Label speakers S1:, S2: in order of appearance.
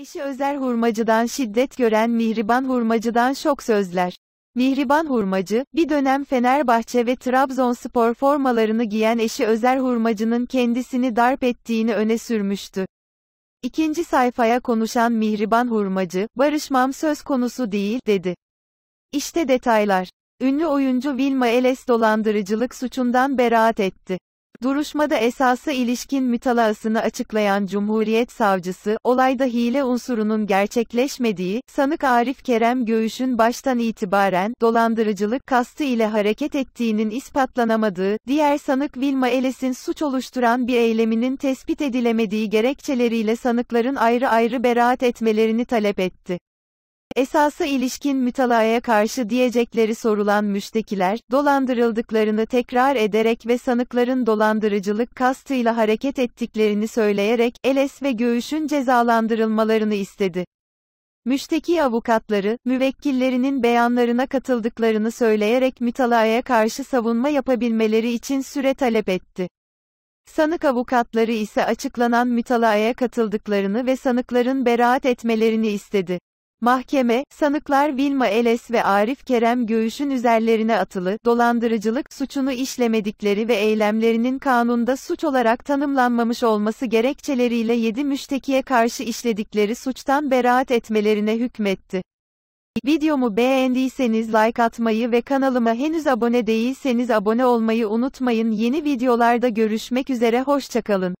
S1: Eşi Özer Hurmacı'dan şiddet gören Mihriban Hurmacı'dan şok sözler. Mihriban Hurmacı, bir dönem Fenerbahçe ve Trabzonspor formalarını giyen eşi Özer Hurmacı'nın kendisini darp ettiğini öne sürmüştü. İkinci sayfaya konuşan Mihriban Hurmacı, barışmam söz konusu değil, dedi. İşte detaylar. Ünlü oyuncu Vilma Eles dolandırıcılık suçundan beraat etti. Duruşmada esasa ilişkin mütalasını açıklayan Cumhuriyet Savcısı, olayda hile unsurunun gerçekleşmediği, sanık Arif Kerem Göğüş'ün baştan itibaren, dolandırıcılık kastı ile hareket ettiğinin ispatlanamadığı, diğer sanık Vilma Eles'in suç oluşturan bir eyleminin tespit edilemediği gerekçeleriyle sanıkların ayrı ayrı beraat etmelerini talep etti. Esası ilişkin mütalaya karşı diyecekleri sorulan müştekiler, dolandırıldıklarını tekrar ederek ve sanıkların dolandırıcılık kastıyla hareket ettiklerini söyleyerek, Eles ve Göğüş'ün cezalandırılmalarını istedi. Müşteki avukatları, müvekkillerinin beyanlarına katıldıklarını söyleyerek mütalaya karşı savunma yapabilmeleri için süre talep etti. Sanık avukatları ise açıklanan mütalaya katıldıklarını ve sanıkların beraat etmelerini istedi. Mahkeme, sanıklar Vilma Eles ve Arif Kerem Göğüş'ün üzerlerine atılı, dolandırıcılık suçunu işlemedikleri ve eylemlerinin kanunda suç olarak tanımlanmamış olması gerekçeleriyle 7 müştekiye karşı işledikleri suçtan beraat etmelerine hükmetti. Videomu beğendiyseniz like atmayı ve kanalıma henüz abone değilseniz abone olmayı unutmayın. Yeni videolarda görüşmek üzere hoşçakalın.